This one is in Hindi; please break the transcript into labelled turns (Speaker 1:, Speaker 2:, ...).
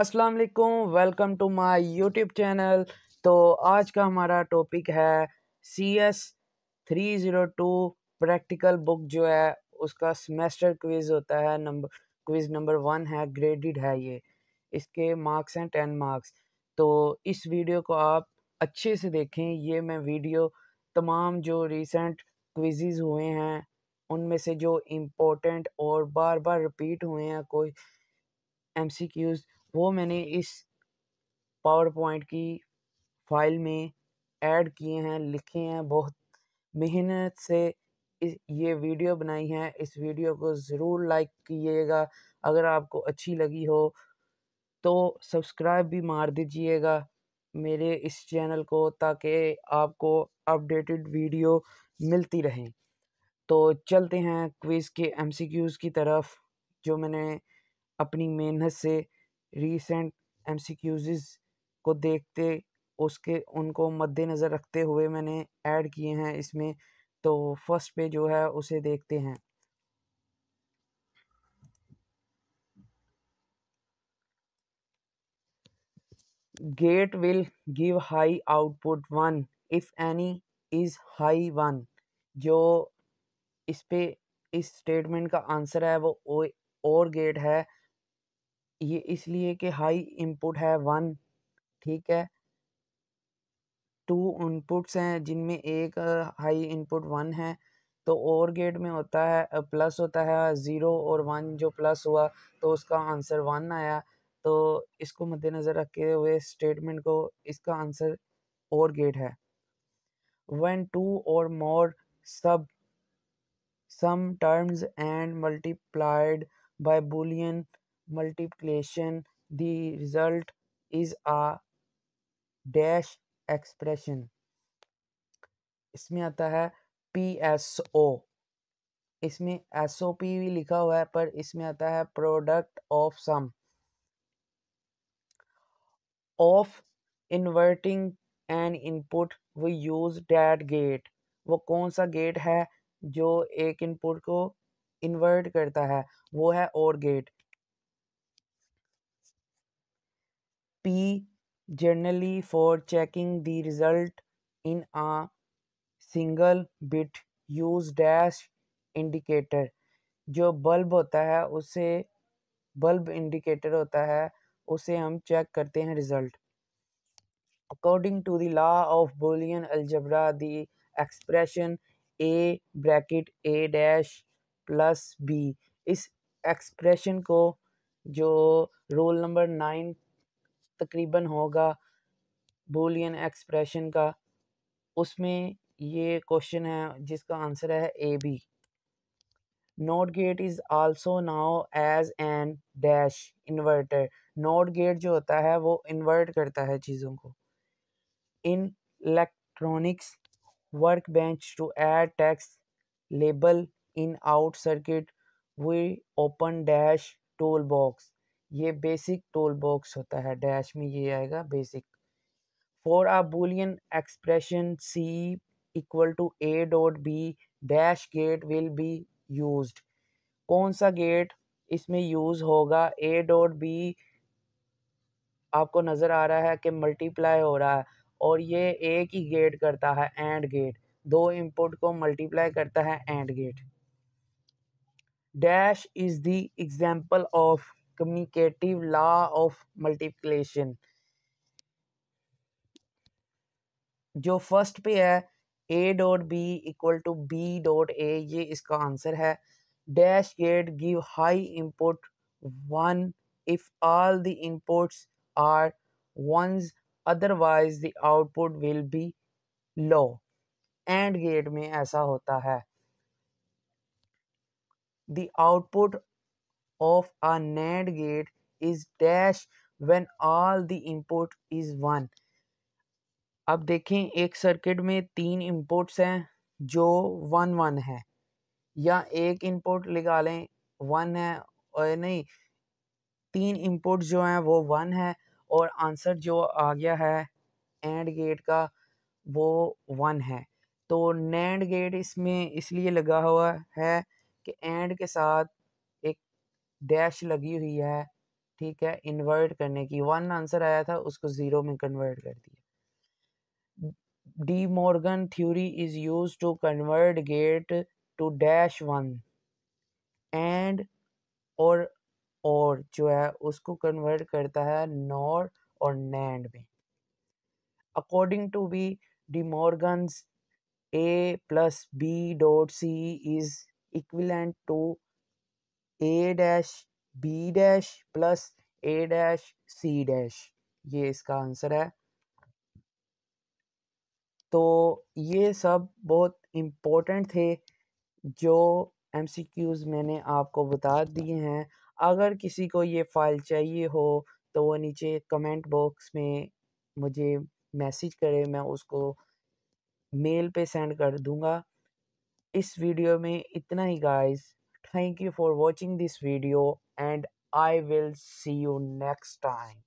Speaker 1: Aslam welcome to my YouTube channel तो आज का हमारा टॉपिक है C S three zero two practical book जो है उसका सेमेस्टर क्विज़ होता है नंबर क्विज़ नंबर वन है ग्रेडिड है ये इसके मार्क्स हैं टेन मार्क्स तो इस वीडियो को आप अच्छे से देखें ये मैं वीडियो तमाम जो रिसेंट क्विज़ हुए हैं उनमें से जो इम्पोर्टेंट और बार बार रिपीट हुए हैं कोई एम सी क्यूज़ वो मैंने इस पावर पॉइंट की फाइल में ऐड किए हैं लिखे हैं बहुत मेहनत से इस ये वीडियो बनाई है इस वीडियो को ज़रूर लाइक कीजिएगा अगर आपको अच्छी लगी हो तो सब्सक्राइब भी मार दीजिएगा मेरे इस चैनल को ताकि आपको अपडेटेड वीडियो मिलती रहे तो चलते हैं क्विज़ के एमसीक्यूज़ की तरफ जो मैंने अपनी मेहनत से रीसेंट एम को देखते उसके उनको मद्देनज़र रखते हुए मैंने ऐड किए हैं इसमें तो फर्स्ट पे जो है उसे देखते हैं gate will give high output one if any is high one जो इस पे इस स्टेटमेंट का आंसर है वो और गेट है ये इसलिए कि हाई इनपुट है वन ठीक है टू इनपुट्स हैं जिनमें एक हाई इनपुट वन है तो और गेट में होता है प्लस होता है ज़ीरो और वन जो प्लस हुआ तो उसका आंसर वन आया तो इसको मद्देनज़र रखे हुए स्टेटमेंट को इसका आंसर और गेट है वन टू और मोर सब sum terms and multiplied by Boolean multiplication, the result is a dash expression. इसमें आता है पी एस ओ इसमें एस ओ पी भी लिखा हुआ है पर इसमें आता है product of sum of inverting and input we use that gate वो कौन सा गेट है जो एक इनपुट को इन्वर्ट करता है वो है और gate P generally for checking the result in a single bit use dash indicator जो बल्ब होता है उसे बल्ब इंडिकेटर होता है उसे हम चेक करते हैं result according to the law of Boolean algebra the expression A bracket A dash plus B इस एक्सप्रेशन को जो रोल नंबर नाइन तकरीबन होगा बोलियन एक्सप्रेशन का उसमें ये क्वेश्चन है जिसका आंसर है A B not gate is also known as an dash inverter not gate जो होता है वो इन्वर्ट करता है चीज़ों को in electronics work bench to add text label in out circuit we open dash tool box ये बेसिक टोल बॉक्स होता है डैश में ये आएगा basic for a Boolean expression C equal to A dot B dash gate will be use कौन सा गेट इसमें यूज़ होगा ए डॉट बी आपको नज़र आ रहा है कि मल्टीप्लाई हो रहा है और ये एक ही गेट करता है एंड गेट दो इनपुट को मल्टीप्लाई करता है and gate dash is the example of communicative law of multiplication जो फर्स्ट पे है A dot B equal to B dot A ये इसका आंसर है dash gate give high input one if all the inputs are ones otherwise the output will be low and gate में ऐसा होता है the output of a NAND gate is dash when all the input is one अब देखें एक सर्किट में तीन इनपुट्स हैं जो वन वन है या एक इनपुट लगा लें वन है और नहीं तीन इनपुट जो हैं वो वन है और आंसर जो आ गया है एंड गेट का वो वन है तो नैंड गेट इसमें इसलिए लगा हुआ है कि एंड के साथ डैश लगी हुई है ठीक है इन्वर्ट करने की वन आंसर आया था उसको ज़ीरो में कन्वर्ट कर दिया De Morgan theory is use to convert gate to dash one and और और जो है उसको कन्वर्ट करता है नॉर और नैंड में according to be De Morgan's A plus B dot C is equivalent to A dash B dash plus A dash C dash ये इसका आंसर है तो ये सब बहुत इम्पोर्टेंट थे जो एम सी क्यूज़ मैंने आपको बता दिए हैं अगर किसी को ये फ़ाइल चाहिए हो तो वो नीचे कमेंट बॉक्स में मुझे मैसेज करे मैं उसको मेल पे सेंड कर दूंगा इस वीडियो में इतना ही guys Thank you for watching this video and I will see you next time.